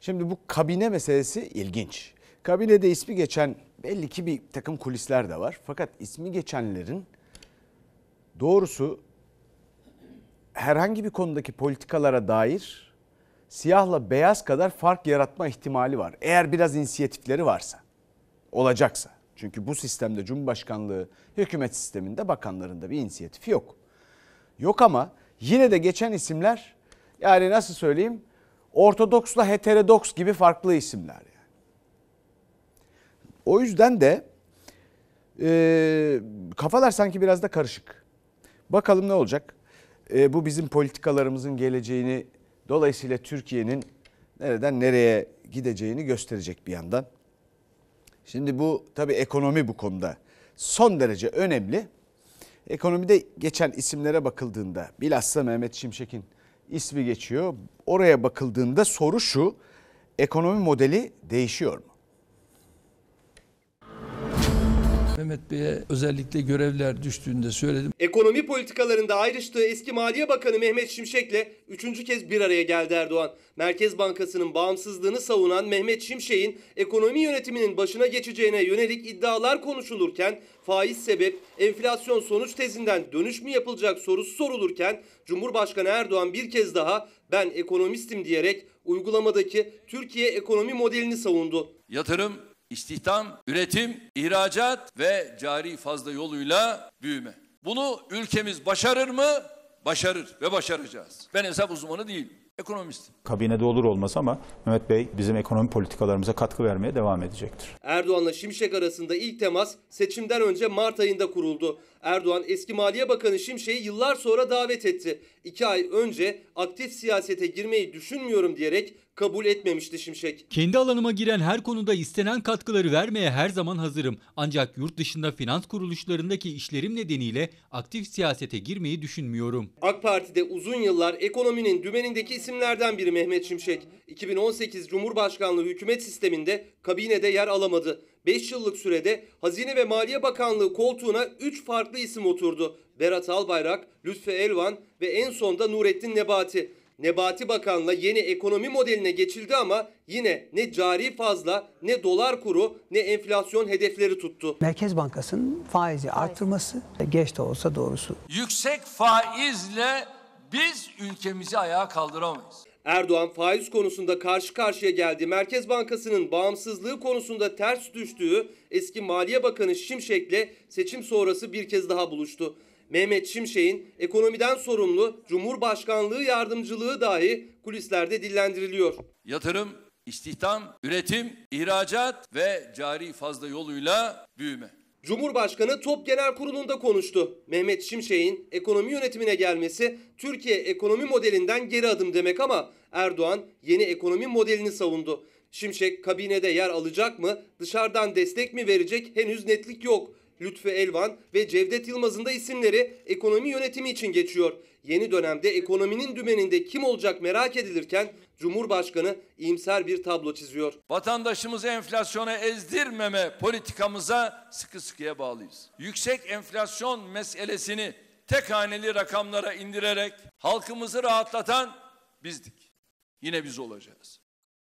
Şimdi bu kabine meselesi ilginç. Kabinede ismi geçen belli ki bir takım kulisler de var. Fakat ismi geçenlerin doğrusu herhangi bir konudaki politikalara dair siyahla beyaz kadar fark yaratma ihtimali var. Eğer biraz inisiyatifleri varsa, olacaksa. Çünkü bu sistemde Cumhurbaşkanlığı, hükümet sisteminde bakanlarında bir inisiyatif yok. Yok ama yine de geçen isimler yani nasıl söyleyeyim Ortodoksla heterodoks gibi farklı isimler. O yüzden de e, kafalar sanki biraz da karışık. Bakalım ne olacak? E, bu bizim politikalarımızın geleceğini dolayısıyla Türkiye'nin nereden nereye gideceğini gösterecek bir yandan. Şimdi bu tabii ekonomi bu konuda son derece önemli. Ekonomide geçen isimlere bakıldığında bilhassa Mehmet Şimşek'in ismi geçiyor. Oraya bakıldığında soru şu ekonomi modeli değişiyor mu? Mehmet Bey'e özellikle görevler düştüğünde söyledim. Ekonomi politikalarında ayrıştığı eski Maliye Bakanı Mehmet Şimşek'le üçüncü kez bir araya geldi Erdoğan. Merkez Bankası'nın bağımsızlığını savunan Mehmet Şimşek'in ekonomi yönetiminin başına geçeceğine yönelik iddialar konuşulurken faiz sebep, enflasyon sonuç tezinden dönüş mü yapılacak sorusu sorulurken Cumhurbaşkanı Erdoğan bir kez daha ben ekonomistim diyerek uygulamadaki Türkiye ekonomi modelini savundu. Yatırım istihdam, üretim, ihracat ve cari fazla yoluyla büyüme. Bunu ülkemiz başarır mı? Başarır ve başaracağız. Ben hesap uzmanı değilim. Ekonomist. Kabinede olur olmaz ama Mehmet Bey bizim ekonomi politikalarımıza katkı vermeye devam edecektir. Erdoğan'la Şimşek arasında ilk temas seçimden önce Mart ayında kuruldu. Erdoğan eski Maliye Bakanı Şimşek'i yıllar sonra davet etti. İki ay önce aktif siyasete girmeyi düşünmüyorum diyerek kabul etmemişti Şimşek. Kendi alanıma giren her konuda istenen katkıları vermeye her zaman hazırım. Ancak yurt dışında finans kuruluşlarındaki işlerim nedeniyle aktif siyasete girmeyi düşünmüyorum. AK Parti'de uzun yıllar ekonominin dümenindeki isimlerden biri Mehmet Şimşek. 2018 Cumhurbaşkanlığı hükümet sisteminde kabinede yer alamadı. 5 yıllık sürede Hazine ve Maliye Bakanlığı koltuğuna 3 farklı isim oturdu. Berat Albayrak, Lütfü Elvan ve en sonda Nurettin Nebati. Nebati Bakan'la yeni ekonomi modeline geçildi ama yine ne cari fazla ne dolar kuru ne enflasyon hedefleri tuttu. Merkez Bankası'nın faizi artırması geç de olsa doğrusu. Yüksek faizle biz ülkemizi ayağa kaldıramayız. Erdoğan faiz konusunda karşı karşıya geldi. Merkez Bankası'nın bağımsızlığı konusunda ters düştüğü eski Maliye Bakanı Şimşek'le seçim sonrası bir kez daha buluştu. Mehmet Şimşek'in ekonomiden sorumlu Cumhurbaşkanlığı yardımcılığı dahi kulislerde dillendiriliyor. Yatırım, istihdam, üretim, ihracat ve cari fazla yoluyla büyüme. Cumhurbaşkanı Top Genel Kurulu'nda konuştu. Mehmet Şimşek'in ekonomi yönetimine gelmesi Türkiye ekonomi modelinden geri adım demek ama Erdoğan yeni ekonomi modelini savundu. Şimşek kabinede yer alacak mı, dışarıdan destek mi verecek henüz netlik yok. Lütfü Elvan ve Cevdet Yılmaz'ın da isimleri ekonomi yönetimi için geçiyor. Yeni dönemde ekonominin dümeninde kim olacak merak edilirken Cumhurbaşkanı iyimser bir tablo çiziyor. Vatandaşımızı enflasyona ezdirmeme politikamıza sıkı sıkıya bağlıyız. Yüksek enflasyon meselesini tek haneli rakamlara indirerek halkımızı rahatlatan bizdik. Yine biz olacağız.